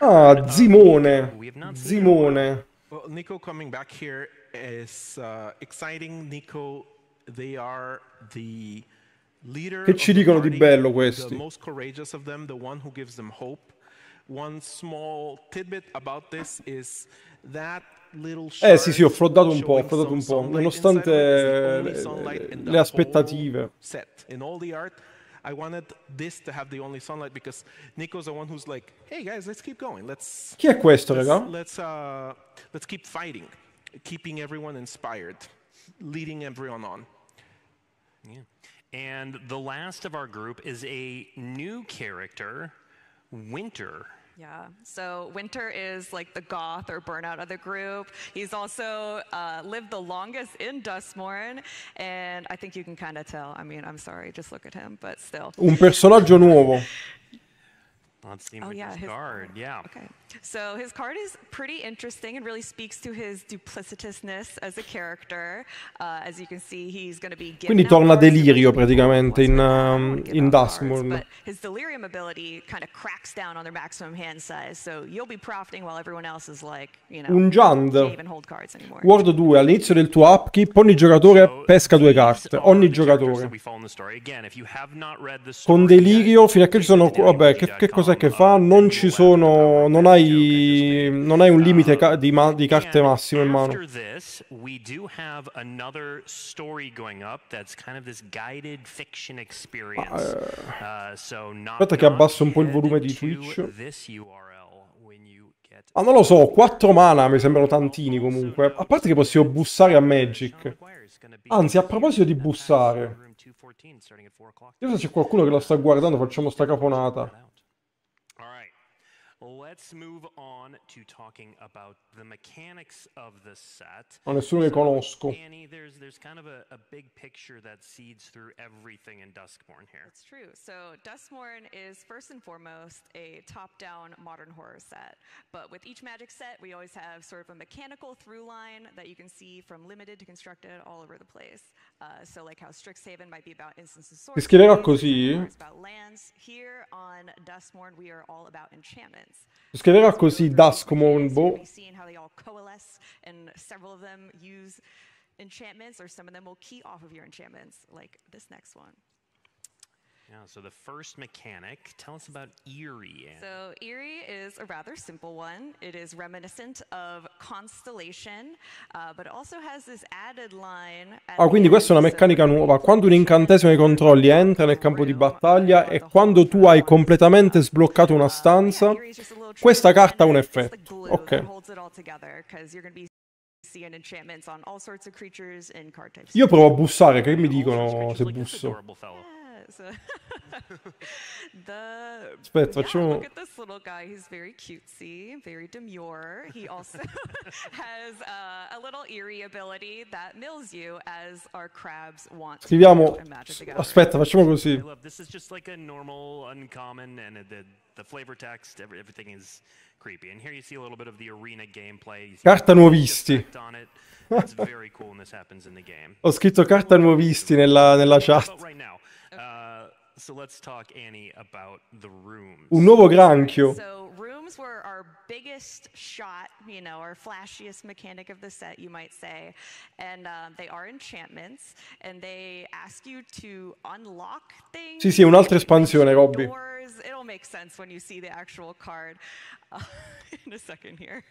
Ah, Zimone. Zimone. Well, Nico coming back here is uh, exciting. Nico, they are the leader che ci dicono di bello questi? The most courageous of them, the one who gives them hope. One small tidbit about this is that eh sì sì ho froddato un po', ho un po', nonostante le, le aspettative. I wanted this to have the only sunlight because Nico's the one who's like, hey guys, let's keep going. Let's Chi è questo, let's, raga? Let's, uh, let's keep fighting, keeping everyone inspired, leading everyone on. Yeah. And the last of our group is a new character, Winter. Yeah. So Winter is like the goth or burnout of the group. He's also uh, lived the longest in Dustmorn, and I think you can kind of tell. I mean, I'm sorry, just look at him, but still. Un personaggio nuovo. oh, yeah, his guard. Yeah. Okay. So his card is pretty interesting and really speaks to his duplicitousness as a character. Uh, as you can see, he's going to be Quindi torna delirio praticamente in um, in Duskmourne. his delirium ability kind of cracks down on their maximum hand size, so you'll be profiting while everyone else is like, you know, un Jand. Ward 2, all'inizio del tuo upkeep ogni giocatore pesca due carte, ogni giocatore. Con delirio fino a che ci sono vabbè, che, che cos'è che fa? Non ci sono non hai hai, non hai un limite um, ca- di, ma- di, carte massimo in mano. This, we do have another story going up that's kind of this guided fiction experience. Ah, uh, so Aspetta che abbasso un po' il volume di Twitch. Ah, non lo so, 4 mana mi sembrano tantini comunque. A parte che possiamo bussare a Magic. Anzi, a proposito di bussare. Io se c'è qualcuno che la sta guardando facciamo sta caponata. Let's Nessuno che conosco. Annie, there's there's kind of a, a big picture that seeds through everything in Duskborn here. It's true. So Duskborn is first and foremost a top-down modern horror set, but with each magic set, we always have sort of a mechanical through line that you can see from limited to constructed all over the place. Uh, so like how Strixhaven might be about instances of sources, così. about lands. Here on Duskmorn, we are all about enchantments. Scriverà così Duskmorn, boh. We've seen how they all coalesce, and several of them use enchantments, or some of them will key off of your enchantments, like this next one. Yeah, so the first mechanic, tell us about Eerie. Anna. So Eerie is a rather simple one. It is reminiscent of Constellation, uh, but also has this added line... Ah, quindi questa è una meccanica nuova. Quando un incantesimo di controlli entra nel campo di battaglia e quando tu hai completamente sbloccato una stanza, questa carta ha un effetto. Ok. Io provo a bussare, che mi dicono se busso? So the Spitz, what yeah, you look at this little guy. He's very cutesy, very demure. He also has uh, a little eerie ability that mills you as our crabs want. Scriviamo. Aspetta, facciamo così. This is just like a normal, uncommon, and the, the flavor text, everything is Carta nuovisti. Ho scritto carta nuovisti nella, nella chat. Uh, so let's talk, Annie, about the rooms. Un nuovo granchio. So rooms were our biggest shot, you know, our flashiest mechanic of the set, you might say. And uh, they are enchantments, and they ask you to unlock things. Sì, sì, un'altra espansione, Robby. Doors. It'll make sense when you see the actual card uh, in a second here.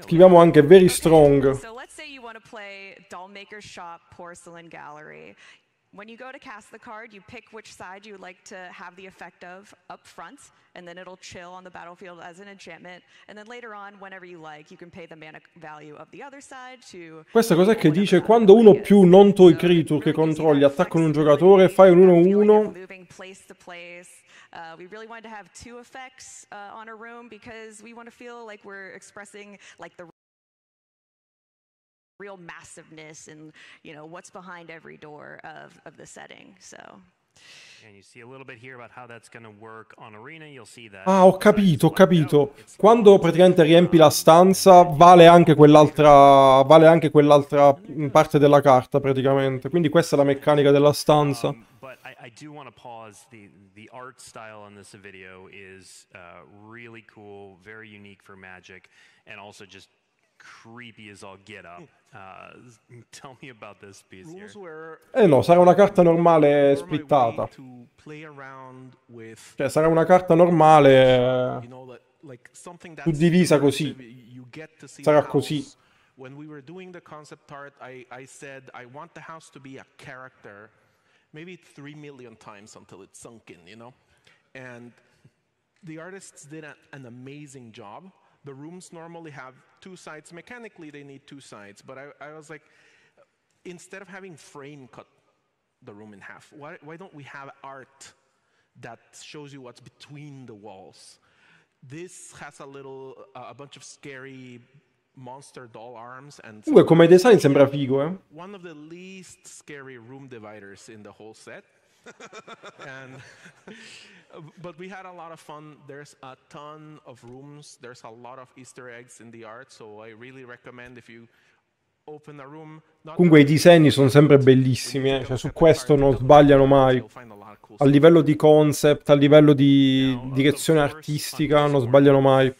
Scriviamo anche very strong. So let's say you want to play Dollmaker Shop Porcelain Gallery. When you go to cast the card, you pick which side you like to have the effect of up front, and then it'll chill on the battlefield as an enchantment. And then later on, whenever you like, you can pay the mana value of the other side to Questa cos'è che dice quando uno più non toy creature che controlli attaccano un giocatore, fai un 1-1. Uh, we really wanted to have two effects uh, on a room because we want to feel like we're expressing like the real massiveness and you know what's behind every door of, of the setting. So. Ah, ho capito, ho capito. Quando praticamente riempi la stanza, vale anche quell'altra vale anche quell'altra parte della carta praticamente. Quindi questa è la meccanica della stanza. Um, but I do want to pause. The the art style on this video is uh, really cool, very unique for Magic, and also just eh no, sarà una carta normale splittata. Cioè, sarà una carta normale eh, suddivisa così. Sarà così. When we were doing the concept art, I, I said I want the house to be a character, maybe three million times until it's sunk in, you know? And the artists did a, an amazing job. the rooms normally have two sides. Mechanically, they need two sides. But I, I was like, instead of having frame cut the room in half, why, why don't we have art that shows you what's between the walls? This has a little, uh, a bunch of scary monster doll arms and... Comunque, come design sembra figo, eh? One of the least scary room dividers in the whole set. and Uh, but we had a lot of fun. There's a ton of rooms. There's a lot of Easter eggs in the art, so I really recommend if you open a room. Comunque i disegni sono sempre bellissimi, eh? cioè, su questo non sbagliano mai. A livello di concept, a livello di direzione artistica non sbagliano mai.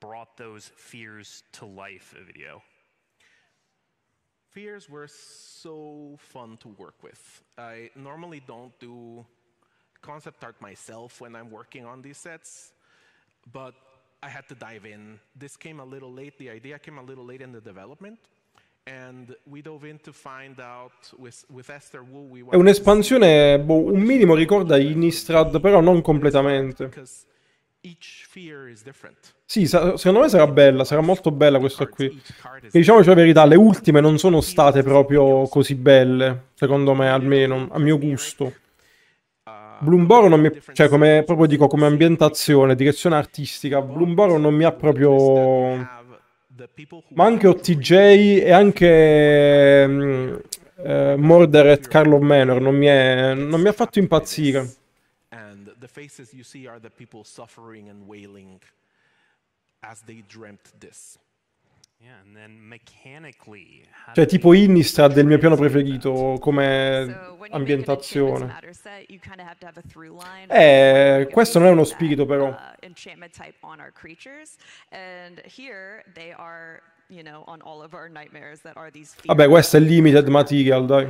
brought those fears to life video. Fears were so fun to work with. I normally don't do concept art myself when I'm working on these sets, but I had to dive in. This came a little late, the idea came a little late in the development. And we dove in to find out with, with Esther Wu we È un'espansione, boh, un minimo ricorda Innistrad, però non completamente. Because Sì, secondo me sarà bella, sarà molto bella questa qui. E diciamoci la verità, le ultime non sono state proprio così belle, secondo me, almeno a mio gusto. Bloomboro non mi... cioè come proprio dico, come ambientazione, direzione artistica, Bloomboro non mi ha proprio... Ma anche OTJ e anche ehm, eh, Murder at Carlo Manor non mi, è... non mi ha fatto impazzire. faces you see are the people suffering and wailing as they Cioè, tipo Innistrad del mio piano preferito come ambientazione. Eh, questo non è uno spirito, però. Uh, Vabbè, questo è limited material, dai.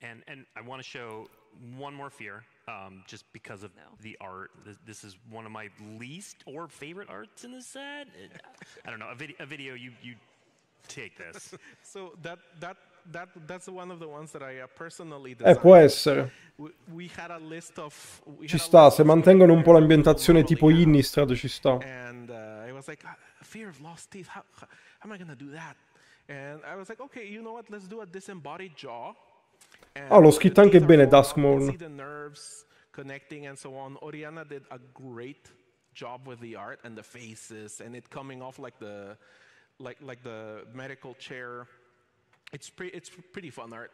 And, and I want to show one more fear um, just because of no. the art. This, this, is one of my least or favorite arts in the set. I don't know. A, vid a video, you, you take this. so that that that that's one of the ones that I uh, personally designed. Eh, può essere. Ci sta, se mantengono un po' l'ambientazione tipo Innistrad ci sta. And uh, I was like fear of lost teeth. How, how am I going to do that? And I was like okay, you know what? Let's do a disembodied jaw. Ah, lo scritta anche bene Duskmorn. Connecting and so on. Oriana did a great job with the art and the faces and it coming off like the like like the medical chair. It's pretty it's pretty fun art.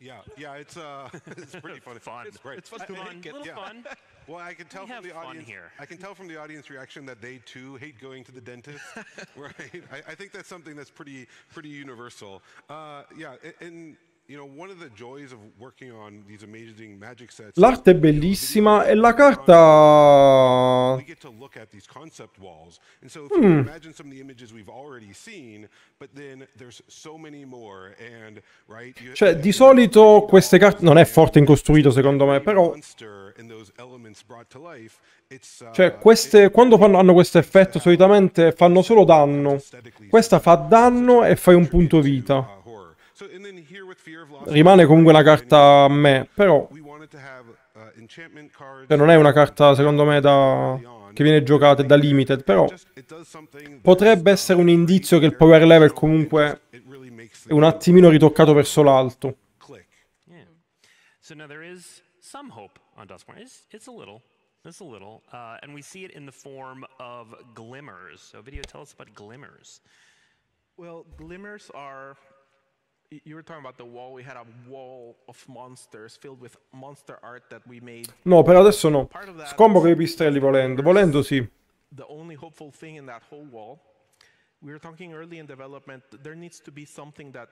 Yeah, yeah, it's uh, it's pretty funny. fun. It's great. It's fun. fun. It, little yeah. fun. Well, I can tell we from the audience. Here. I can tell from the audience reaction that they too hate going to the dentist, right? I, I, think that's something that's pretty pretty universal. Uh, yeah, and L'arte è bellissima e la carta... Mm. Cioè, di solito queste carte... Non è forte in costruito, secondo me, però... Uh, cioè, queste... quando fanno... hanno questo effetto, solitamente fanno solo danno. Questa fa danno e fai un punto vita. Uh, Rimane comunque una carta a me, però... Uh, cioè non è una carta, secondo me, da... che viene giocata da limited, però... Potrebbe essere un indizio che il power level comunque è un attimino ritoccato verso l'alto. So now there is some hope on Duskmar. It's, it's a little, it's a little, uh, and in the form of glimmers. So, video, tell us about glimmers. Well, glimmers are you were talking about the wall. We had a wall of monsters filled with monster art that we made. No, per adesso no. Scombo Sconvoco i pistelli volendo. Volendo sì. The only hopeful thing in that whole wall. We were talking early in development. There needs to be something that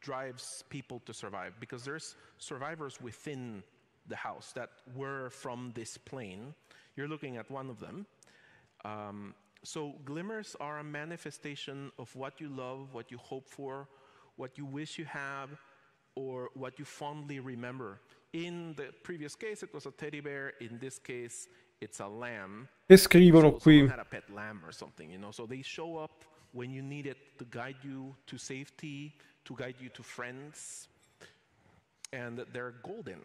drives people to survive because there's survivors within the house that were from this plane. You're looking at one of them. Um, so glimmers are a manifestation of what you love, what you hope for, what you wish you have, or what you fondly remember. In the previous case, it was a teddy bear. In this case, it's a lamb. E scrivono qui. Had a pet lamb or something, you know. So they show up when you need it to guide you to safety, to guide you to friends, and they're golden.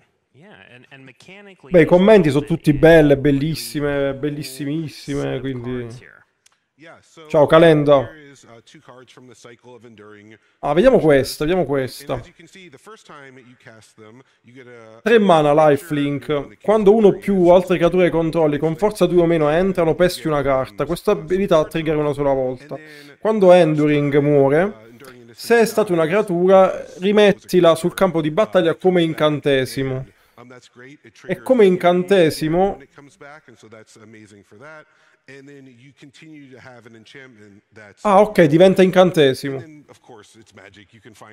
Beh, i commenti sono tutti belle, bellissime, bellissimissime, quindi... Ciao uh, Calenda. Uh, ah, vediamo questo, vediamo questo. Tre mana lifelink. Quando uno o più altre creature controlli con forza 2 o meno entrano, peschi una carta. Questa abilità trigger una sola volta. Quando uh, Enduring muore, se è stata una creatura, rimettila sul campo di battaglia come incantesimo. Um, e come incantesimo Ah, ok, diventa incantesimo.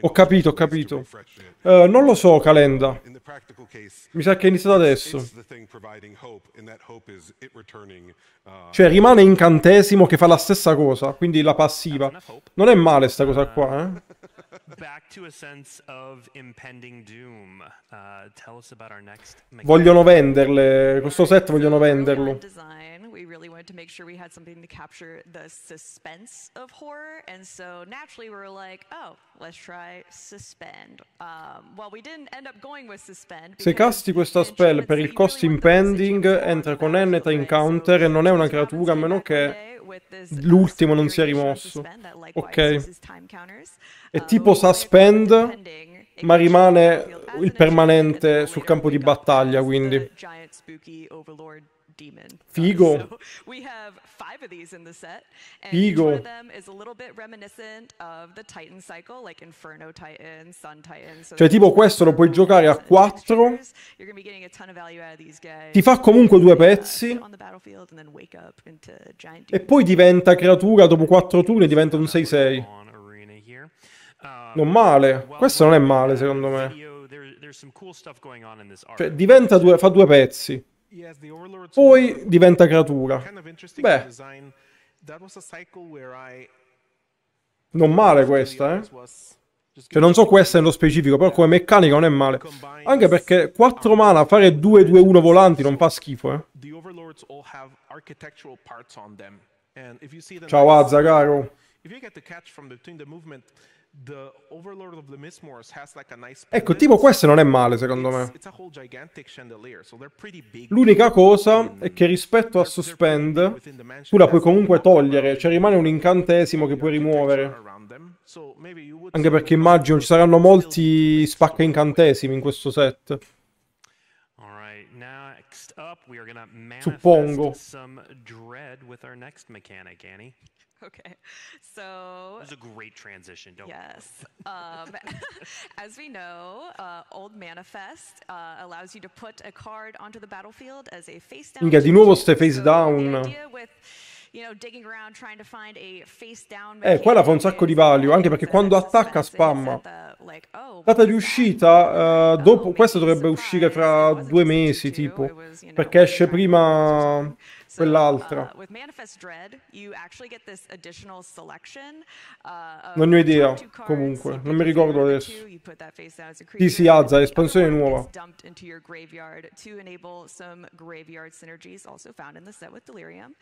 Ho capito, ho capito. Uh, non lo so, Calenda. Mi sa che è iniziato adesso. Uh, cioè, rimane incantesimo che fa la stessa cosa, quindi la passiva. Non è male sta cosa qua, eh. back to a sense of impending doom. Uh, tell us about our next Vogliono venderle, questo set vogliono venderlo. We really wanted to make sure we had something to capture the suspense of horror and so naturally we were like, oh, let's try suspend. Um, well, we didn't end up going with suspend Se casti questa spell per il cost impending entra con N tra encounter e non è una creatura a meno che l'ultimo non sia rimosso. Ok. È tipo Turbo Suspend, ma rimane il permanente sul campo di battaglia, quindi. Figo. Figo. Cioè tipo questo lo puoi giocare a 4. Ti fa comunque due pezzi. E poi diventa creatura dopo 4 turni diventa un 6-6. Non um, male. Questo non è male, uh, secondo me. Cioè, diventa due, fa due pezzi. Poi diventa creatura. Beh. Non male questa, eh? Cioè, non so questa nello specifico, però come meccanica non è male. Anche perché 4 mana fare 2-2-1 volanti non fa schifo, eh. Ciao Azza, caro. Se you get the tra from between Ecco, tipo questo non è male secondo me. L'unica cosa mm. è che rispetto a Suspend, tu la puoi comunque togliere, cioè rimane un incantesimo che puoi rimuovere. Anche perché immagino ci saranno molti spacca incantesimi in questo set. Suppongo. Okay. So. It was a great transition, don't Yes. um, as we know, uh, Old Manifest uh, allows you to put a card onto the battlefield as a face down. Minchia, di nuovo ste face down. Eh, quella fa un sacco di value, anche perché quando attacca spamma. Oh, Data di uscita, uh, dopo, questo dovrebbe uscire fra due mesi, tipo, perché esce prima... Uh, with Manifest Dread you actually get this additional selection uh, Non ne ho idea, comunque, non mi ricordo adesso. Chi dumped into your graveyard to enable some graveyard synergies also found in the set with Delirium.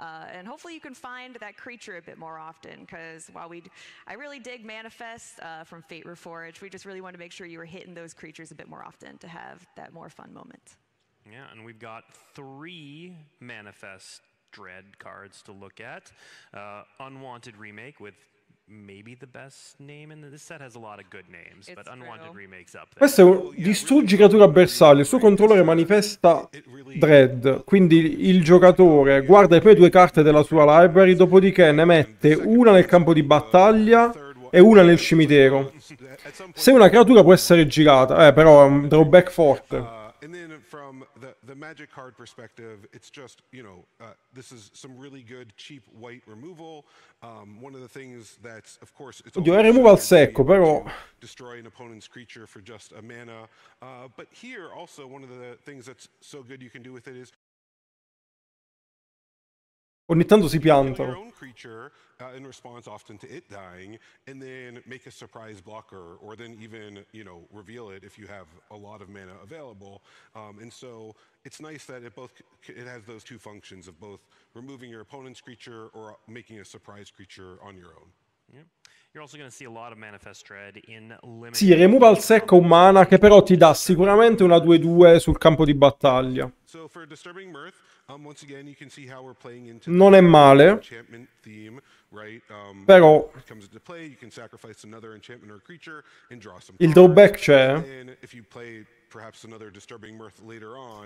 Uh, and hopefully you can find that creature a bit more often because while we, I really dig Manifest uh, from Fate Reforged, we just really wanted to make sure you were hitting those creatures a bit more often to have that more fun moment. Yeah, and we've got three Manifest Dread cards to look at. Uh, Unwanted Remake with maybe the best name in this set has a lot of good names, but Unwanted Remake's up there. Questo è un distruggi creatura bersaglio, il suo controllore manifesta Dread, quindi il giocatore guarda le prime due carte della sua library, dopodiché ne mette una nel campo di battaglia e una nel cimitero. Se una creatura può essere girata, eh, però è un drawback forte. Magic card perspective, it's just, you know, uh, this is some really good cheap white removal. Um, one of the things that's, of course, it's Oddio, è removal secco, però... Destroy an opponent's creature for just a mana. Uh, but here, also, one of the things that's so good you can do with it is Ogni tanto si piantano. Uh, in response often to it dying, and then make a surprise blocker, or then even you know reveal it if you have a lot of mana available. Um, and so it's nice that it both it has those two functions of both removing your opponent's creature or making a surprise creature on your own. Yep. Sì, removal il secco un che però ti dà sicuramente una 2-2 sul campo di battaglia. Um, non è male, um, però il drawback c'è.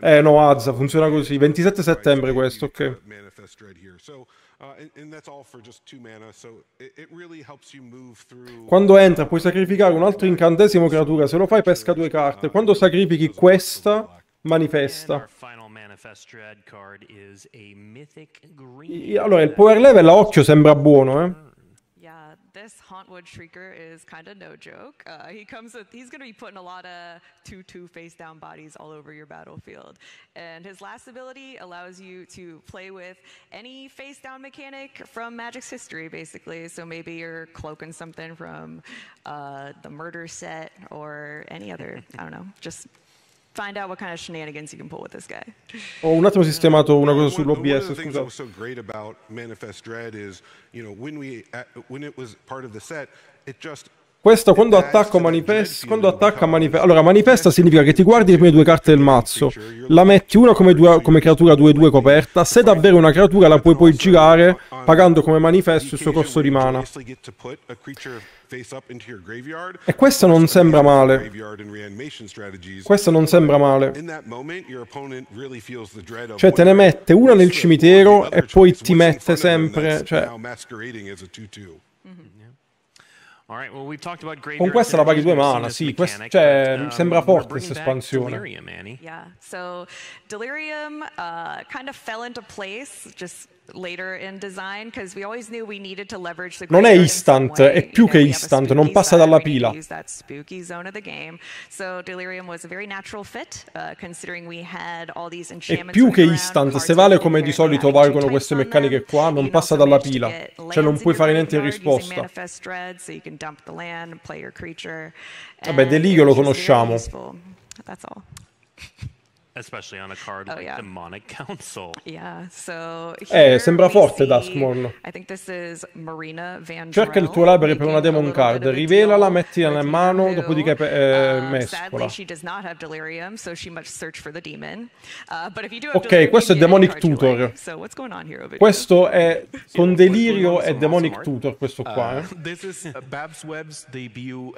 Eh no, Azza, funziona così. 27 settembre questo, ok. Uh, Quando entra puoi sacrificare un altro incantesimo creatura, se lo fai pesca due carte. Quando sacrifichi questa, manifesta. Allora, il power level a occhio sembra buono, eh. this Hauntwood Shrieker is kind of no joke. Uh, he comes with, he's going to be putting a lot of 2-2 face-down bodies all over your battlefield. And his last ability allows you to play with any face-down mechanic from Magic's history, basically. So maybe you're cloaking something from uh, the murder set or any other, I don't know, just Find out what kind of shenanigans Ho un attimo sistemato una cosa sull'OBS, scusa. so great about Manifest Dread is, you know, when we when it was part of the set, it just questo quando, manifest, quando attacca manifesta. Allora, manifesta significa che ti guardi le prime due carte del mazzo, la metti una come, due, come creatura 2-2 coperta. Se davvero una creatura la puoi poi girare pagando come manifesto il suo costo di mana. E questo non sembra male. Questo non sembra male. Cioè te ne mette una nel cimitero e poi ti mette sempre... Cioè... Mm-hmm. Con questa la paghi due mana, sì, quest- cioè, um, sembra forte questa espansione. Delirium, yeah, so Delirium uh, kind of fell into place just non è instant, è più che instant, non passa dalla pila. Uh, è più che instant, se vale come di solito valgono queste meccaniche qua, non passa dalla pila. Cioè non puoi fare niente in risposta. Vabbè, Delirio lo conosciamo. Especially on a card oh, like yeah. Demonic Council. Yeah, so eh, sembra forte Duskmorn. Cerca il tuo library per una demon card, rivelala, mettila nella mano, dopodiché eh, uh, mescola. Delirium, so uh, ok, questo è Demonic Tutor. So questo è con delirio e Demonic Tutor questo qua. Uh, eh. Uh,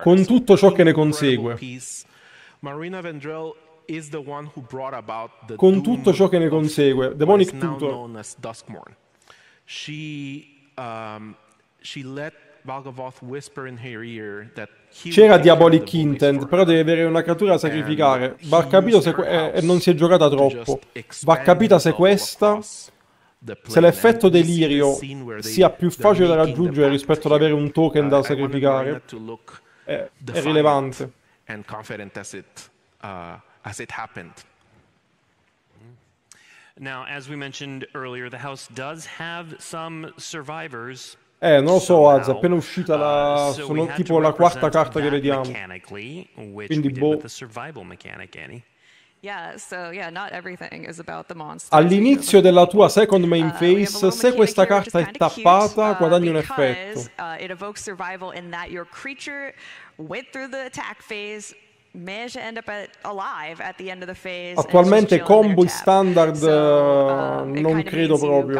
con tutto ciò che ne consegue. Marina Vendrell con tutto ciò che ne consegue. Demonic Tutor. Um, C'era Diabolic Intent, però deve avere una creatura da sacrificare. Va capito se eh, e non si è giocata troppo. Va capita se questa se l'effetto delirio sia più facile da raggiungere rispetto ad avere un token da sacrificare è, è rilevante. And confident as it uh, as it happened. Now, as we mentioned earlier, the house does have some survivors eh, non lo so, Az, appena uscita la... Uh, sono tipo la quarta carta che vediamo. Quindi, boh. All'inizio della tua second main phase, uh, se questa carta è tappata, uh, guadagni un effetto. evokes survival in that your creature went through the attack phase Attualmente combo standard um, uh, non credo proprio.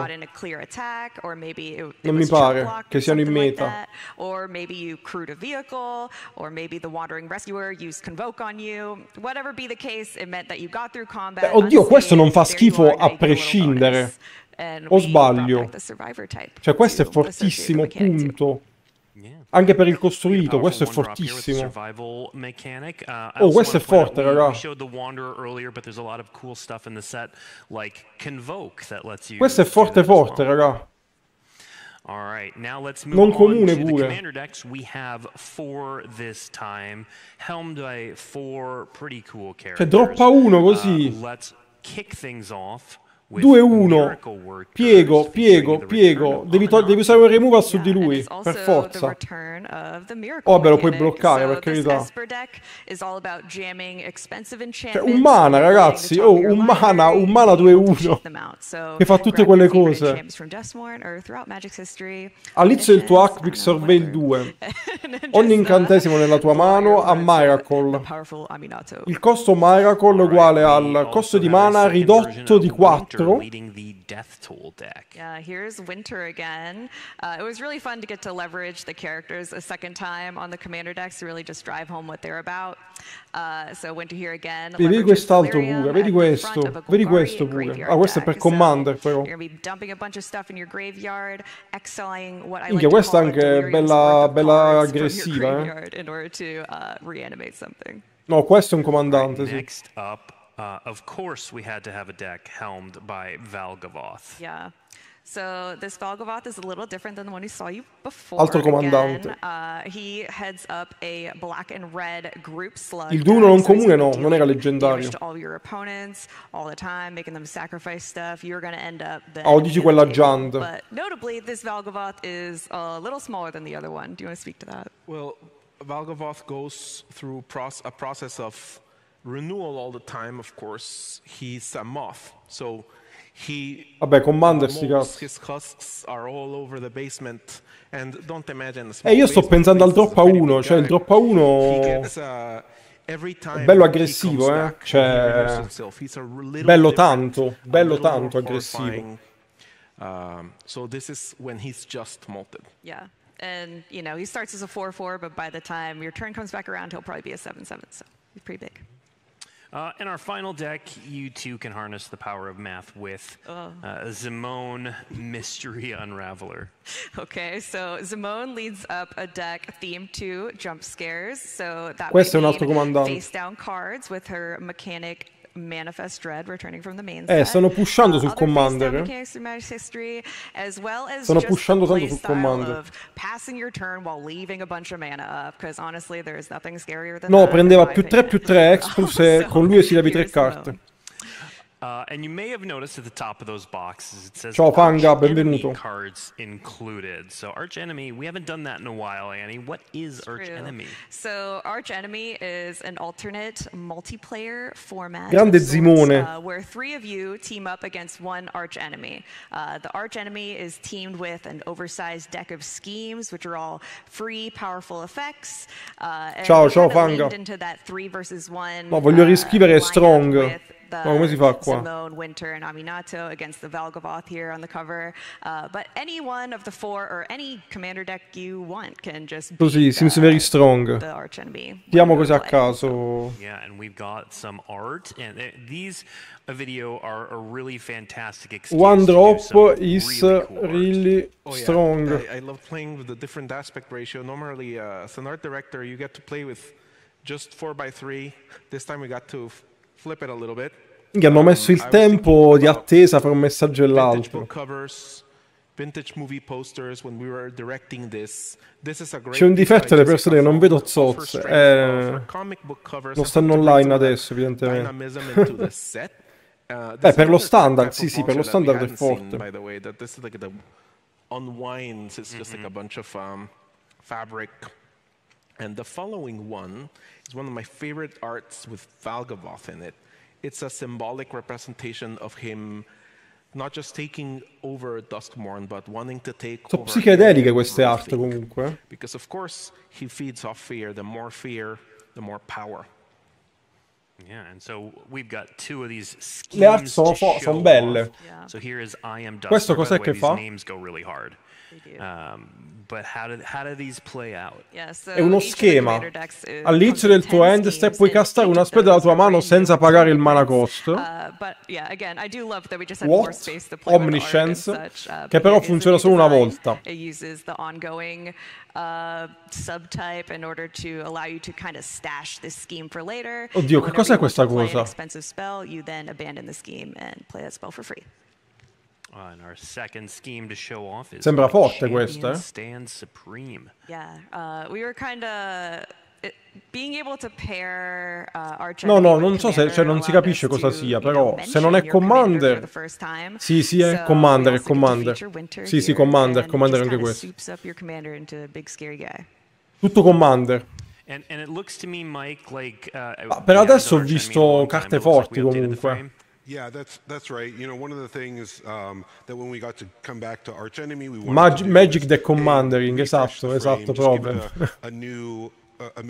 Non mi pare che siano in meta. Beh, oddio, questo non fa schifo a prescindere. O sbaglio? Cioè questo è fortissimo, punto. Anche per il costruito, questo è fortissimo. Uh, oh, questo è forte, raga. Questo è forte forte, raga. Non comune pure. Cioè, droppa uno così. Uh, 2-1. Piego, piego, piego. Devi, devi, usare un removal su di lui, per forza. Oh, beh, lo puoi bloccare, per carità. Cioè, un mana, ragazzi. Oh, un mana, un mana 2-1. Che fa tutte quelle cose. All'inizio del tuo hack, sorveglia il 2. Ogni incantesimo nella tua mano ha Miracle. Il costo Miracle è uguale al costo di mana ridotto di 4. Leading the Death Tool deck. Yeah, here's Winter again. Uh, it was really fun to get to leverage the characters a second time on the commander decks to really just drive home what they're about. Uh, so Winter here again. Vedi quest'altro buga? vedi questo, vedi questo buga? Ah, questo è per Commander so però. Minchia, questa è anche bella, bella aggressiva, eh. Uh, no, questo è un comandante, sì. Next up uh, of course, we had to have a deck helmed by Valgavoth. Yeah. So this Valgavoth is a little different than the one you saw you before. Altro comandante. uh, he heads up a black and red group slug. Il duno non comune no, non era leggendario. All your opponents all the time, making them sacrifice stuff. You're going to end up dead. Ah, dici quella Jand. But notably, this Valgavoth is a little smaller than the other one. Do you want to speak to that? Well, Valgavoth goes through a process of renewal all the time, of course, he's a moth. So he Vabbè, His husks are all over the basement and don't imagine eh, io sto pensando al drop 1, cioè il drop 1 uh, è bello aggressivo, eh. Cioè bello tanto, bello tanto aggressivo. Um, so this is when he's just molted. Yeah. And you know, he starts as a 4-4, but by the time your turn comes back around, he'll probably be a 7-7, so he's pretty big. Uh, and our final deck, you too can harness the power of math with oh. uh, Zimone Mystery Unraveler. Okay, so Zimone leads up a deck themed to jump scares. So that Questo face down cards with her mechanic Eh, stanno pushando sul commander. Eh. Stanno pushando tanto sul commander. No, prendeva più 3 più 3 Expulse e con lui si levi 3 carte. Uh, and you may have noticed at the top of those boxes it says Ciao Fanga, benvenuto. cards included. So Arch Enemy, we haven't done that in a while, Annie. What is True. Arch Enemy? So Arch Enemy is an alternate multiplayer format. Grande Zimone. Uh, where three of you team up against one Arch Enemy. Uh, the Arch Enemy is teamed with an oversized deck of schemes, which are all free, powerful effects. Uh, ciao, ciao Fanga. Into that three versus one, no, voglio uh, riscrivere Strong. Samantha, oh, Simone, Winter, and Aminato against the Valgavoth here on the cover. Uh, but any one of the four or any commander deck you want can just Così, beat, seems very strong. the arch enemy. Diamo così a caso. Yeah, and we've got some art, and uh, these video are a really fantastic excuse One drop is really, cool really oh, yeah. strong. I, I, love playing with the different aspect ratio. Normally, uh, as an art director, you get to play with just 4 by 3 This time we got to Quindi hanno um, messo il tempo di attesa fra un messaggio e l'altro. C'è un difetto delle persone che non vedo zozze. Eh, non stanno online adesso, evidentemente. Beh, uh, per lo standard, sì, sì, per lo standard è forte. Mm-hmm. Um, And the following one is one of my favorite arts with Valgavoth in it. It's a symbolic representation of him not just taking over Duskmorn, but wanting to take over... psichedeliche queste art comunque. Because of course he feeds off fear, the more fear, the more power. Yeah, and so we've got two of these schemes Le art sono, belle. Yeah. So here is I am Dusk. Questo cos'è che fa? Names go really hard. Um, È uno schema. All'inizio del tuo end step puoi castare un aspetto della tua mano senza pagare il mana cost. Uh, What? Omniscience, uh, che però funziona solo una volta. Uh, Oddio, che cos'è questa cosa? Sembra forte questo, eh? Uh, eh uh, no, no, non so se, cioè, non si capisce cosa sia, però se non è Commander... Sì, sì, è Commander, è Commander. Sì, sì, Commander, Commander anche questo. Tutto Commander. Ma uh, ah, per adesso ho visto carte forti comunque. Yeah, that's that's right. You know, one of the things um, that when we got to come back to Arch Enemy, we Mag- Magic the Commandering, esatto, the esatto, proprio. A, a new Eh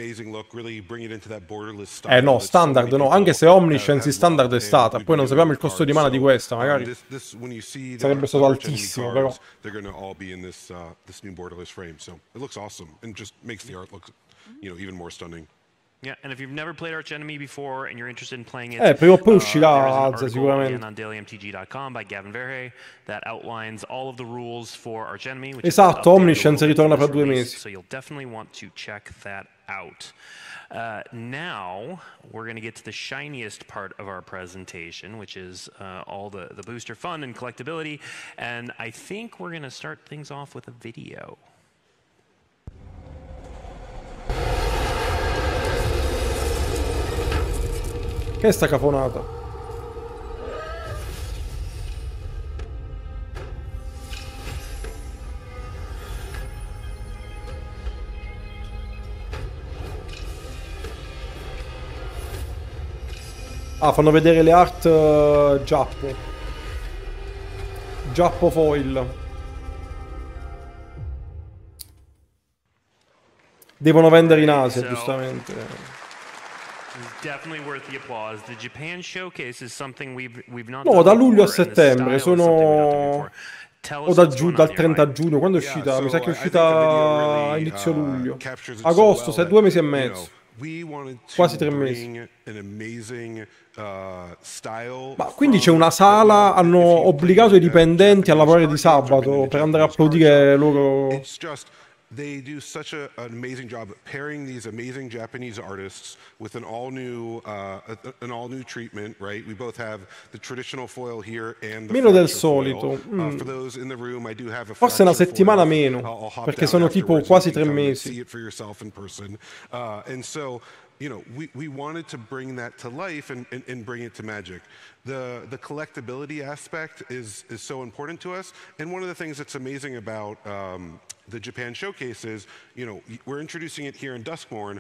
no, standard no, anche se uh, Omniscience standard è stata, poi non sappiamo il costo di mana di questa, magari sarebbe stato altissimo, però. They're going to all be in this, uh, this new borderless frame, so it looks awesome and just makes the art look, you know, even more stunning. Yeah, and if you've never played Arch Enemy before and you're interested in playing it, eh, prima o poi uh, sicuramente. on dailymtg.com by Gavin Verhey that outlines all of the rules for Arch Enemy. Esatto, Omniscience ritorna per due mesi. So you'll definitely want to check that out. Uh, now we're going to get to the shiniest part of our presentation, which is uh, all the, the booster fun and collectability. And I think we're going to start things off with a video. Che è sta cafonata? Ah, fanno vedere le art uh, giappo. Giappo foil. Devono vendere in Asia, giustamente. No, da luglio a settembre sono... O da giù, dal 30 giugno, quando è uscita? Mi sa che è uscita inizio uh, luglio. Agosto, sei due mesi e mezzo. Quasi tre mesi. Uh, Ma quindi c'è una sala, hanno obbligato i dipendenti a lavorare di sabato per andare a applaudire loro they do such a, an amazing job pairing these amazing Japanese artists with an all-new uh, an all-new treatment, right? We both have the traditional foil here and the meno del solito. Mm. Uh, for mm. those in the room, I do have a Forse una settimana meno, perché sono tipo quasi tre mesi. See it for yourself in person. Uh, and so you know, we, we wanted to bring that to life and, and, and, bring it to magic. The, the collectability aspect is, is so important to us. And one of the things that's amazing about um, the Japan showcase is, you know, we're introducing it here in Duskmorn,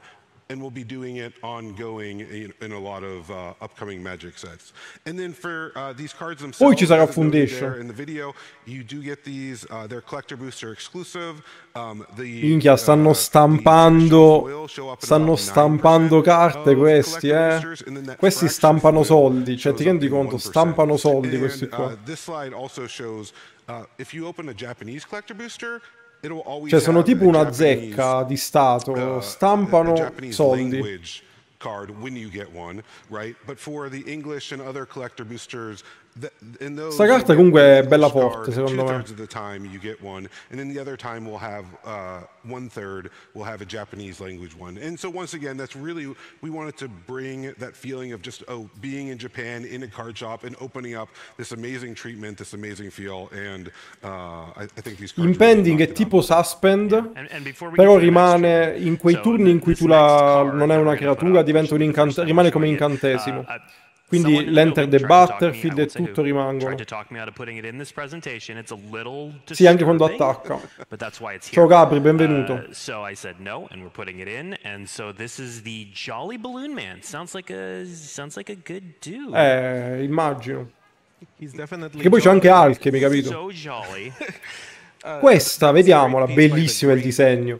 and we'll be doing it ongoing in, in a lot of uh, upcoming Magic sets. And then for uh, these cards themselves, Poi ci sarà Foundation. in the video, you do get these, uh, they're collector booster exclusive. Um, the, Minchia, stanno uh, stampando, stanno stampando carte questi, eh. Questi stampano soldi, cioè ti rendi conto, stampano soldi questi qua. Uh, this slide also shows, uh, if you open a Japanese collector booster, cioè sono tipo una zecca di Stato, uh, stampano soldi. card when you get one, right? But for the English and other collector boosters, questa carta comunque è bella forte secondo me. One, we'll have, uh, one third we'll have a Japanese language one. And so once again that's really we wanted to bring that feeling of just oh being in Japan in a card shop and opening up this amazing treatment, this amazing feel and uh, I, I think these Impending è tipo suspend and, and però rimane in quei turni in cui tu la non è una creatura, diventa un incantesimo, rimane come uh, incantesimo. Uh, quindi l'Enter the Battlefield e tutto rimangono. Sì, anche quando attacca. Ciao Gabri, benvenuto. Uh, eh, immagino. Che poi c'è anche Alchemy, capito? Uh, Questa, vediamola, bellissima il disegno.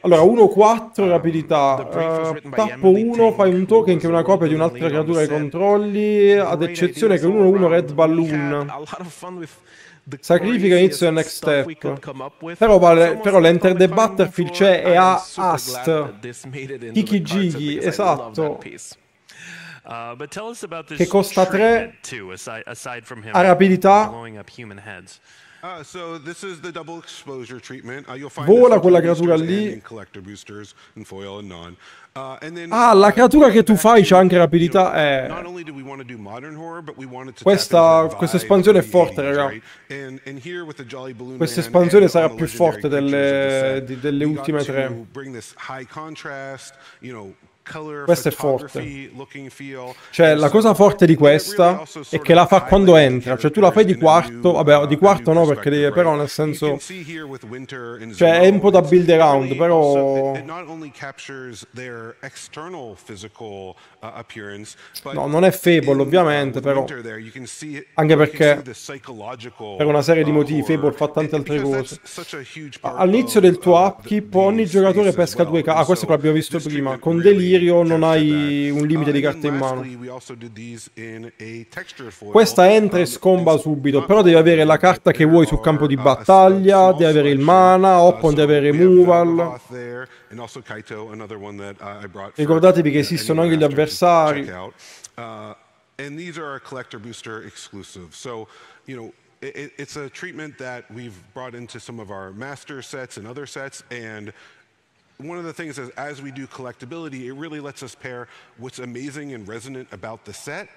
Allora, 1-4 uh, uh, rapidità. Uh, tappo 1, fai un token che è una copia di un'altra creatura ai controlli, ad eccezione che 1-1 Red Balloon. Sacrifica inizio del next step. Però, vale, però l'Enter the Battlefield c'è e ha Ast. Kiki Gigi, esatto. Uh, che costa 3 a rapidità Uh, uh, Vola quella creatura lì. Uh, ah, la creatura che tu fai c'ha anche rapidità. Eh. Questa, questa espansione è forte, raga. Questa espansione sarà più forte delle, delle ultime tre. Questo è forte. Cioè, la cosa forte di questa è che la fa quando entra. Cioè, tu la fai di quarto. Vabbè, uh, di quarto no, perché devi, però nel senso... Cioè, è un po' da build around, però... Uh, no, non è Fable, uh, ovviamente, però... Anche perché per una serie di motivi Fable fa tante altre cose. All'inizio del tuo upkeep ogni giocatore pesca due carte. Ah, questo l'abbiamo visto prima. Con delirio desiderio non hai un limite di uh, carte in mano. Questa entra e um, scomba subito, però devi avere la carta che vuoi sul campo di uh, battaglia, devi avere il mana, uh, Oppon devi avere removal. Ricordatevi che esistono anche gli avversari. And these are our collector booster exclusive. So, you know, it, it's a treatment that we've brought into some of our master sets and other sets, and one of the things is as we do collectability, it really lets us pair what's amazing and resonant about the set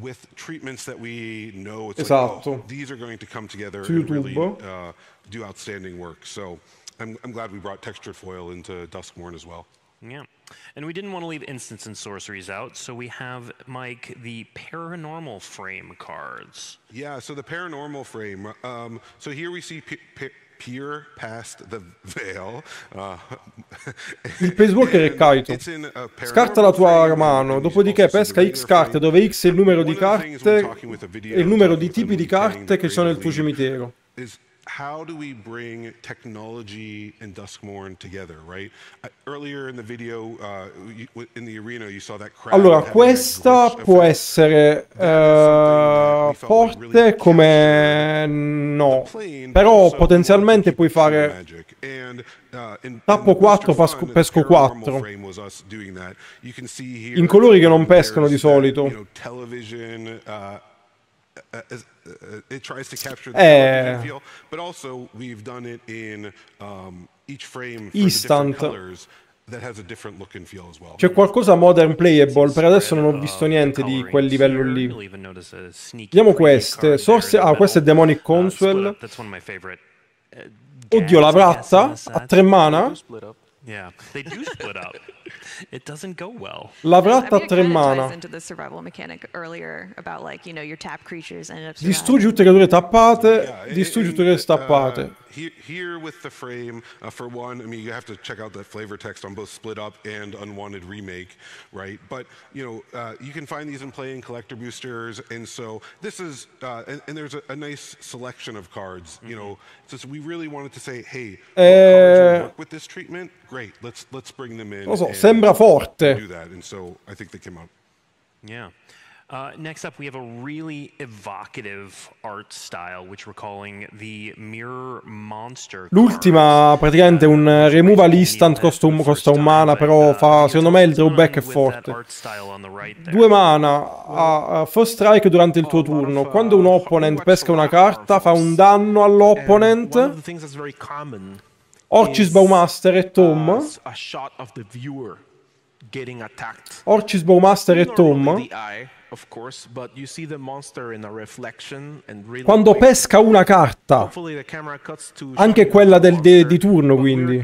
with treatments that we know it's like, oh, these are going to come together and really uh, do outstanding work. So I'm, I'm glad we brought textured foil into Duskmorn as well. Yeah. And we didn't want to leave instants and sorceries out, so we have, Mike, the paranormal frame cards. Yeah, so the paranormal frame. Um, so here we see peer past the veil. Uh, Il pacewalker è Kaito. Scarta la tua mano, dopodiché pesca X carte, dove X è il numero di carte e il numero di tipi di carte che sono nel tuo cimitero how do we bring technology and Duskmorn together, right? Uh, earlier in the video, uh, in the arena, you saw that crowd allora, questa può essere uh, forte come no, però potenzialmente puoi fare uh, tappo 4, pesco 4 in colori che non pescano di solito. Uh, uh, it tries to capture the eh. feel, but also we've done it in um, each frame for Instant. colors. C'è qualcosa modern playable, per adesso non ho visto niente di quel livello lì. Vediamo queste. Source... Ah, questa è Demonic uh, Console. Oddio, la bratta ha tre mana. it doesn't go well. La vratta tre mana. Distruggi tutte le creature tappate, distruggi tutte le uh, stappate. Here, here with the frame, uh, for one, I mean, you have to check out that flavor text on both Split Up and Unwanted Remake, right? But, you know, uh, you can find these in play in collector boosters, and so this is, uh, and, and, there's a, a, nice selection of cards, you know. Mm-hmm. So, so we really wanted to say, hey, eh... work with this treatment? Great, let's, let's bring them in. Lo so, sembra ancora forte. Uh, next up, we have a really evocative art style, which we're calling the Mirror Monster. L'ultima, praticamente un uh, removal instant costa, costa un mana, però uh, fa, secondo me il drawback è forte. Due mana a first strike durante il oh, tuo turno. Uh, Quando un opponent pesca una carta, fa un danno all'opponent. Orchis Bowmaster e Tom. Orchis Master e Tom quando pesca una carta, anche quella del, de, di turno quindi,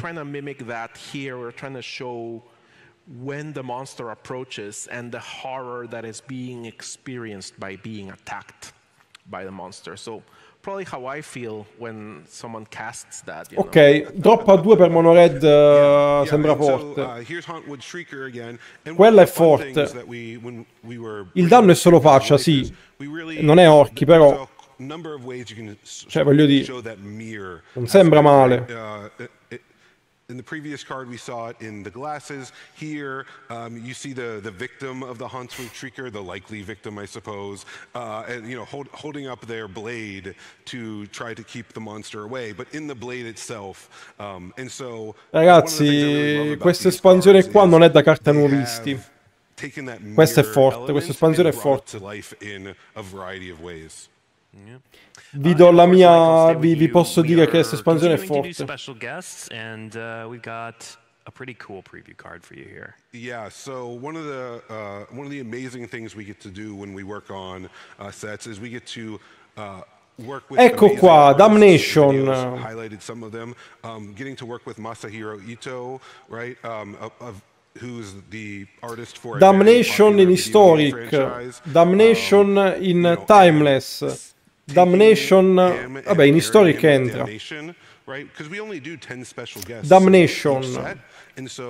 when the monster approaches and the horror that is being experienced by being attacked by the monster. So Ok, drop a 2 per Mono Red eh, uh, sembra forte. Quella è forte. Il danno è solo faccia, sì. Non è orchi, però... Cioè, voglio dire, non sembra male. Uh, in the previous card, we saw it in the glasses. Here, um, you see the, the victim of the Huntsman Shrieker, the likely victim, I suppose, uh, and, you know, hold, holding up their blade to try to keep the monster away, but in the blade itself. Um, and so, Ragazzi, questa espansione qua non è da carta nuovisti. Questa è forte, questa espansione è forte. Vi do uh, la mia, vi, vi posso dire che questa espansione è forte. Uh, a pretty cool preview card for you here. Yeah, so one of the uh, one of the amazing things we get to do when we work on uh, sets is we get to uh, Ecco qua, Damnation. Highlighted some of them. Um, getting to work with Masahiro Ito, right? Um, of, of Damnation in Historic, Damnation um, in Timeless. Damnation, eh, vabbè in Historic entra. Damnation.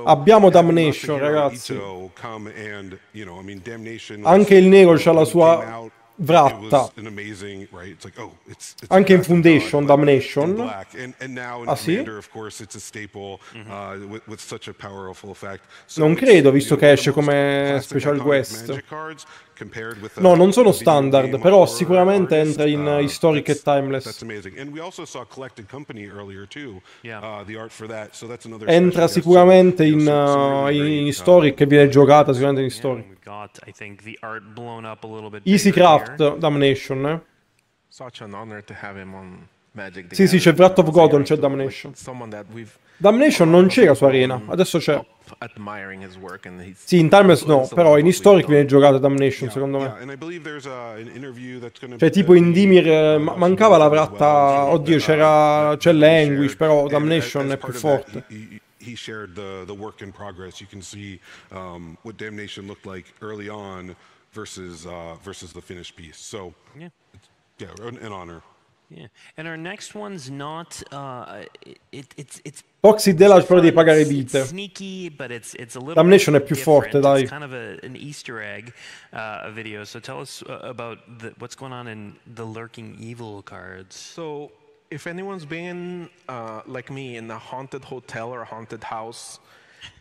Abbiamo Damnation, ragazzi. Anche il nero c'ha la sua Vratta. Oh, Anche in Foundation, Damnation. Ah sì? Mm-hmm. Uh, non credo, visto che esce come special quest. No, non sono standard, però sicuramente entra in eh, historic e timeless. Uh, entra sicuramente in, uh, in historic e viene giocata sicuramente in historic. Easycraft Damnation, eh? Such an honor to have him on sì, sì, c'è Wrath of Godon, c'è Damnation. Damnation non c'era su Arena, um, adesso c'è. Sì, in Timeless no, però in Historic viene giocato Damnation secondo me. Uh, cioè tipo in Dimir eh, mancava la vratta, oddio c'era, uh, c'è Languish, però Damnation è più forte. he shared the the work in progress. You can see um, what Damnation looked like early on versus uh, versus the finished piece. So, yeah, yeah, an, an honor. Yeah. And our next one's not. Uh, it, it's, it's Foxy Deluge però devi pagare le bit. Sneaky, but it's, it's a Damnation è più forte, dai. It's kind of a, an Easter egg uh, video. So tell us uh, about the, what's going on in the lurking evil cards. So if anyone's been uh, like me in a haunted hotel or a haunted house,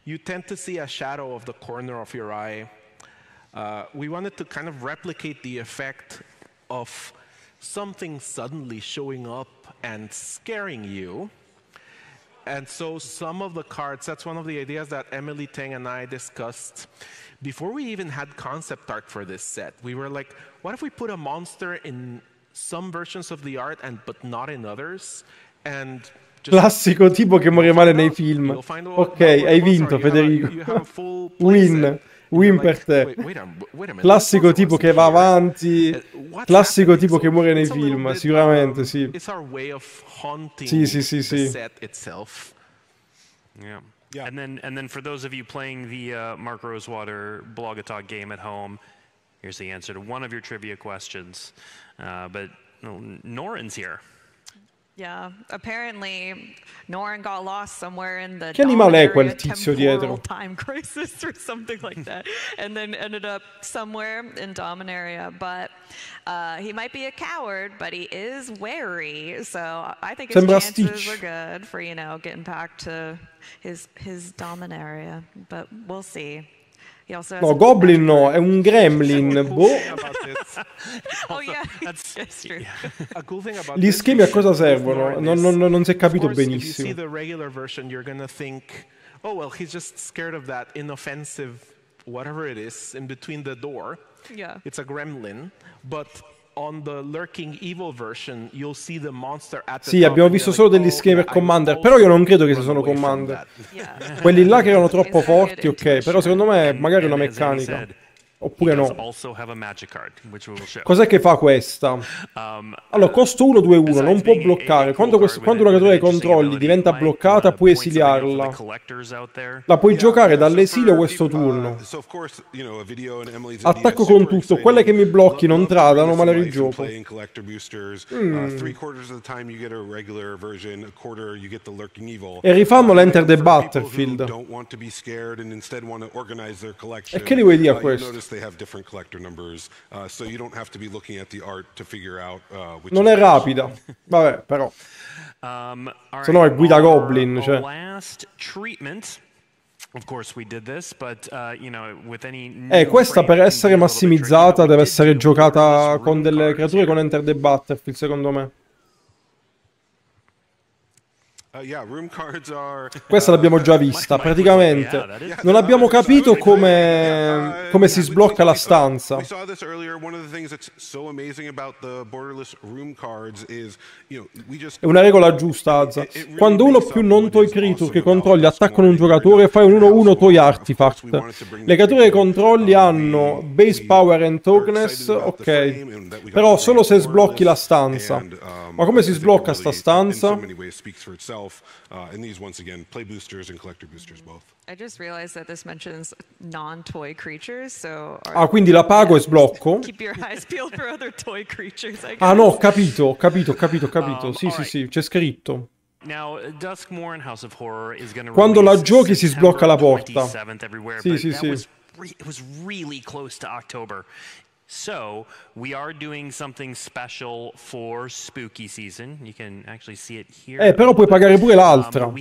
you tend to see a shadow of the corner of your eye. Uh, we wanted to kind of replicate the effect of something suddenly showing up and scaring you. And so some of the cards, that's one of the ideas that Emily Tang and I discussed before we even had concept art for this set. We were like, what if we put a monster in some versions of the art and but not in others? And Classico tipo che muore male nei film. Ok, hai vinto Federico. Win. Win per te. Classico tipo che va avanti eh, Classico tipo che muore nei film, uh, sicuramente, sì. Sì, sì, sì, sì. Yeah. And then, and then for those of you playing the uh, Mark Rosewater Blogatalk game at home, here's the answer to one of your trivia questions. Uh, but Norin's here. Yeah, apparently Norin got lost somewhere in the Che animale è quel tizio dietro? Time crisis or something like that, and then ended up somewhere in Dominaria. But uh, he might be a coward, but he is wary. So I think his Sembra chances Stitch. are good for you know getting back to his his Dominaria. But we'll see. Er no, Goblin no, è un Gremlin. boh. Gli schemi a cosa servono? Non, non, non si è capito benissimo. oh well, he's just scared of that inoffensive whatever it is in between the door. Yeah. It's a gremlin, but sì, abbiamo visto solo degli oh, screamer commander, però io non credo che siano sono commander. Quelli là che erano troppo forti, ok, però secondo me è magari una meccanica. Oppure no. Cos'è che fa questa? Um, allora, costo 1, 2, 1, non può bloccare. Quando, questo, quando una creatura dei controlli diventa bloccata, uh, puoi esiliarla. La puoi giocare dall'esilio questo uh, turno. Attacco con tutto. Quelle che mi blocchi non tradano, ma le rigioco. Uh, mm. E rifanno l'Enter the Battlefield. E che li vuoi dire a questo? Non è rapida, vabbè, però. Um, right, Se no è guida goblin, cioè. Eh, questa per essere massimizzata deve essere giocata con delle creature con Enter the Battlefield, secondo me. Uh, Questa uh, l'abbiamo già vista, praticamente. Non abbiamo capito come, uh, come si sblocca la stanza. È una regola giusta, Azza. Quando uno o più non toy creature che controlli attaccano un giocatore, fai un 1-1 toy artifact. Le creature che controlli hanno base power and tokeness, ok. Però solo se sblocchi la stanza. Um, Ma come si sblocca sta stanza? itself. Uh, and these, once again, play boosters and collector boosters both. I just realized that this mentions non-toy creatures, so... Ah, quindi la pago e sblocco? Keep your eyes peeled for other toy creatures, Ah no, ho capito, ho capito, ho capito, capito. Um, sì, sì, right. sì, c'è scritto. Quando la giochi si sblocca la porta. Sì, sì, sì. It was really close to October. So, we are doing something special for spooky season. You can actually see it here. Eh, però puoi pagare pure um, l'altra.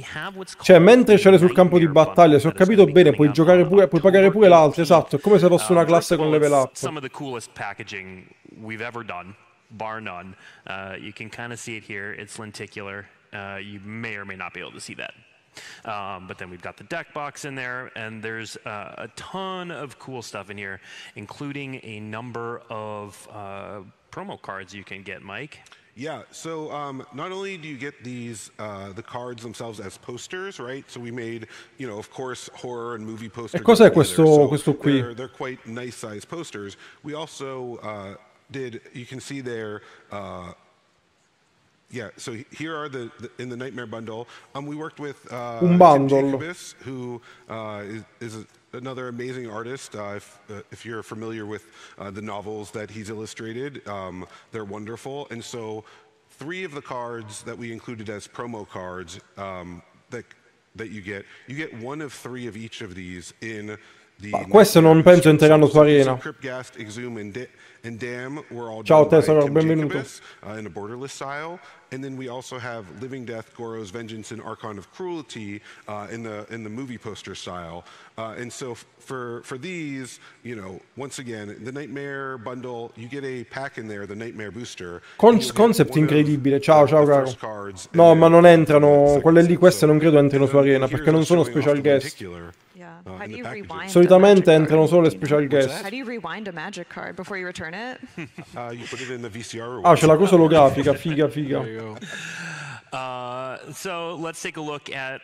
Cioè, mentre ce sul campo di battaglia, se ho capito bene, puoi giocare pure puoi pagare pure l'altra, esatto, come se fosse uh, una classe con level up. Some of the coolest packaging we've ever done, bar none. Uh, you can kind of see it here, it's lenticular. Uh, you may or may not be able to see that. Um, but then we've got the deck box in there, and there's uh, a ton of cool stuff in here, including a number of uh, promo cards you can get, Mike. Yeah, so um, not only do you get these, uh, the cards themselves as posters, right? So we made, you know, of course, horror and movie posters. E cos'è questo, so questo qui? They're, they're, quite nice sized posters. We also uh, did, you can see there, uh, yeah, so here are the, the in the Nightmare Bundle. Um, we worked with uh, Un Jacobus, who uh, is, is a, another amazing artist. Uh, if, uh, if, you're familiar with uh, the novels that he's illustrated, um, they're wonderful. And so, three of the cards that we included as promo cards um, that that you get, you get one of three of each of these in. The Ma questo non penso su Arena. Exhum, and and DAM, we're all Ciao Tesoro, benvenuto. Jacobus, uh, in a borderless style. And then we also have Living Death, Goro's Vengeance, and Archon of Cruelty uh, in the in the movie poster style. Uh, and so for for these, you know, once again, the Nightmare bundle, you get a pack in there, the Nightmare booster. Con concept incredibile. Ciao, ciao, caro. No, ma non entrano. Quelle lì, queste non credo entrino su Arena perché non sono special guest. Solitamente entrano solo le special guest. Ah, ah c'è la cosa lografica, figa, figa. Uh, so let's take a look at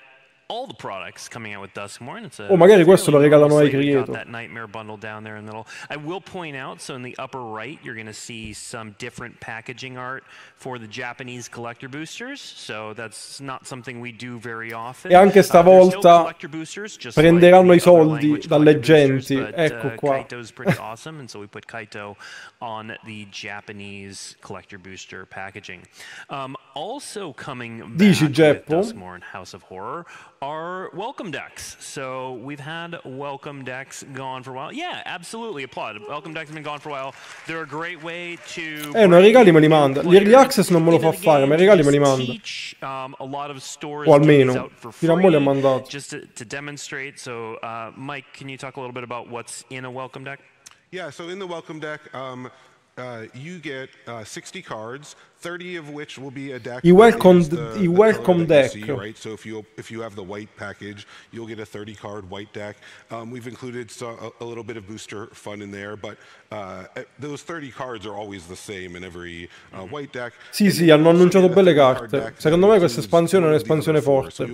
all the products coming out with Duskmore, and it's a oh magari questo lo regalano ai creator. That nightmare bundle down there in the middle. I will point out, so in the upper right, you're going to see some different packaging art for the Japanese collector boosters. So that's not something we do very often. E anche uh, stavolta uh, boosters, prenderanno i soldi dalle genti. But, ecco uh, qua. Kaito's pretty awesome, and so we put Kaito on the Japanese collector booster packaging. Um, also coming back Dici, Duskmore and House of Horror are welcome decks. So we've had welcome decks gone for a while. Yeah, absolutely. Applaud. Welcome decks have been gone for a while. They're a great way to Eh, non regali me li manda. early access non me lo fa fare, ma regali me li manda. Um, o almeno fino a mo li ha mandato. Just to, to demonstrate. So uh, Mike, can you talk a little bit about what's in a welcome deck? Yeah, so in the welcome deck, um, uh, you get uh, 60 cards 30 of which will be a deck. You welcome the, the, you welcome deck. You see, right? So if you if you have the white package, you'll get a 30 card white deck. Um, we've included so, a, a, little bit of booster fun in there, but uh, eh, those 30 cards are always the same in every uh, mm-hmm. white deck. Sì, and sì, hanno annunciato belle carte. Secondo me questa espansione è un'espansione forte.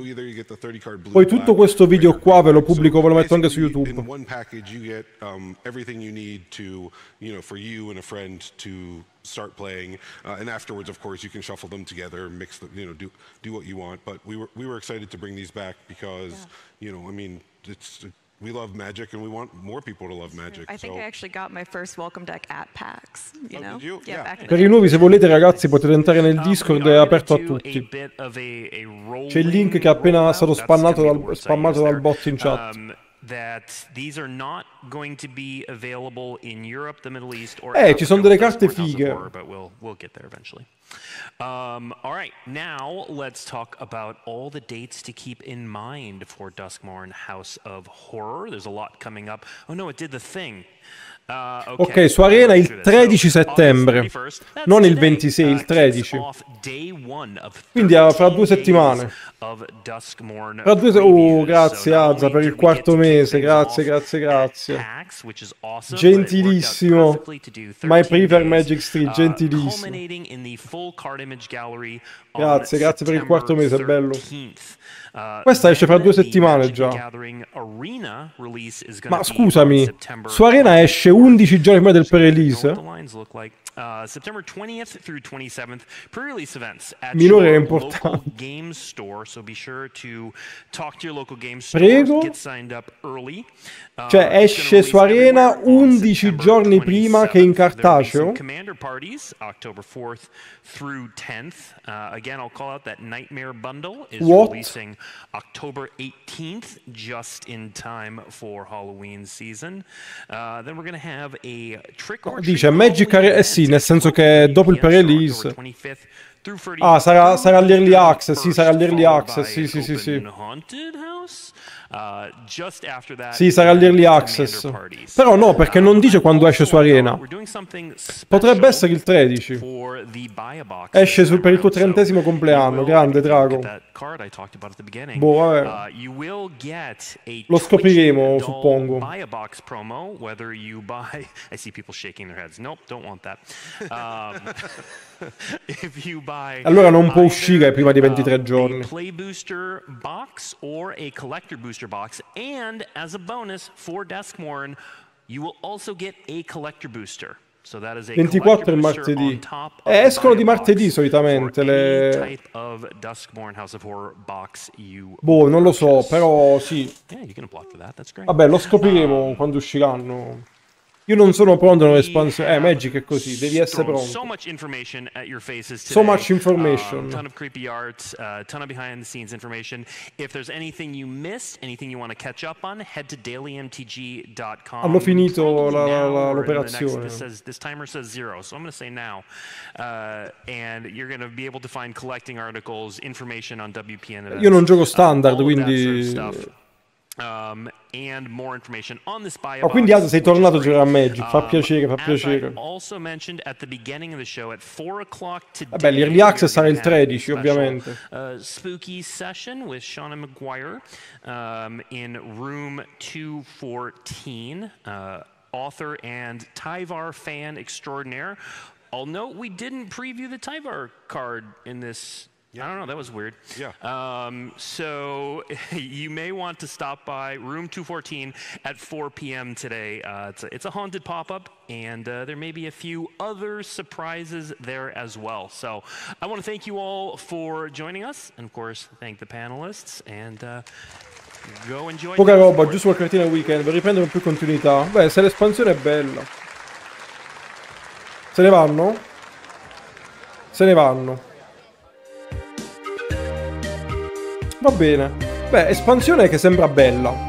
Poi tutto questo video qua ve lo pubblico, ve lo metto anche su YouTube. In one package you get um, everything you need to, you know, for you and a friend to start playing. Uh, and afterwards, of course, you can shuffle them together, mix them, you know, do, do what you want. But we were, we were excited to bring these back because, yeah. you know, I mean, it's, we love magic and we want more people to love magic. I think so. I actually got my first welcome deck at PAX, you oh, know? you? yeah, yeah. Per i nuovi se volete ragazzi potete entrare nel um, Discord è aperto a tutti. C'è il link che è appena stato spammato dal, spammato dal bot in chat. Um, that these are not going to be available in Europe, the Middle East or Eh, ci sono delle carte fighe. but we'll we'll get there eventually. Um, all right, now let's talk about all the dates to keep in mind for Duskmorn House of Horror. There's a lot coming up. Oh no, it did the thing. Ah, ok, su Arena il 13 settembre, non il 26, il 13. Uh, Quindi fra due settimane. Fra due se- oh, grazie Azza per il quarto mese, grazie, grazie, grazie. Gentilissimo. My Prefer Magic Street, uh, gentilissimo. Grazie, grazie per il quarto mese, bello. Uh, Questa esce fra due settimane già. Ma scusami, su Arena esce 11 giorni prima del pre-release. Uh, September 20th through 27th, pre-release events at Minore your local game store. So be sure to talk to your local game store. Prego. Get signed up early. Uh, cioè esce su Arena 11 giorni prima che in cartaceo. Commander parties October 4th through 10th. Uh, again, I'll call out that Nightmare Bundle is What? releasing October 18th, just in time for Halloween season. Uh, then we're going to have a trick or oh, Dice Magic Arena, eh sì, nel senso che dopo il pre-release Ah, sarà, sarà l'early access, sì, sarà l'early access, sì, sì, sì, sì. Haunted Uh, sì, sarà l'early access. Però no, perché non dice quando esce su Arena. Potrebbe essere il 13. Esce su, per il tuo trentesimo compleanno. Grande, Drago. Boh, vabbè. Uh, Lo scopriremo, suppongo. allora non può uscire prima di 23 uh, giorni. Play booster box or a collector booster box and as a bonus for Deskmorn you will also get a collector booster. 24 il martedì. Eh, escono di martedì solitamente le... Boh, non lo so, però sì. Vabbè, lo scopriremo quando usciranno. Io non sono pronto alle sponsor. Eh, Magic è così, devi essere pronto. So much information at your faces today. So much information. Um, ton of creepy art, uh, ton of behind the scenes information. If there's anything you missed, anything you want to catch up on, head to dailymtg.com. Hanno finito la, la, la, l'operazione. This, says, this timer says zero, so I'm going to say now. Uh, and you're going to be able to find collecting articles, information on WPN events. Io non gioco uh, standard, uh, quindi Um, and more information on this bio oh, quindi Asa sei tornato a giocare a Magic, fa um, piacere, fa piacere. Vabbè, l'early access sarà il 13, ovviamente. Uh, spooky session with Shauna McGuire um, in room 214, uh, author and Tyvar fan extraordinaire. I'll note we didn't preview the Tyvar card in this yeah. I don't know, that was weird. Yeah. Um, so you may want to stop by room 214 at 4 p.m. today. Uh, it's, a, it's, a, haunted pop up, and uh, there may be a few other surprises there as well. So I want to thank you all for joining us, and of course, thank the panelists. And uh, go enjoy. Poca roba, support. giusto qualche cretina weekend, per riprendere più continuità. Beh, se l'espansione è bella. Se ne vanno? Se ne vanno. Va bene. Beh, espansione che sembra bella.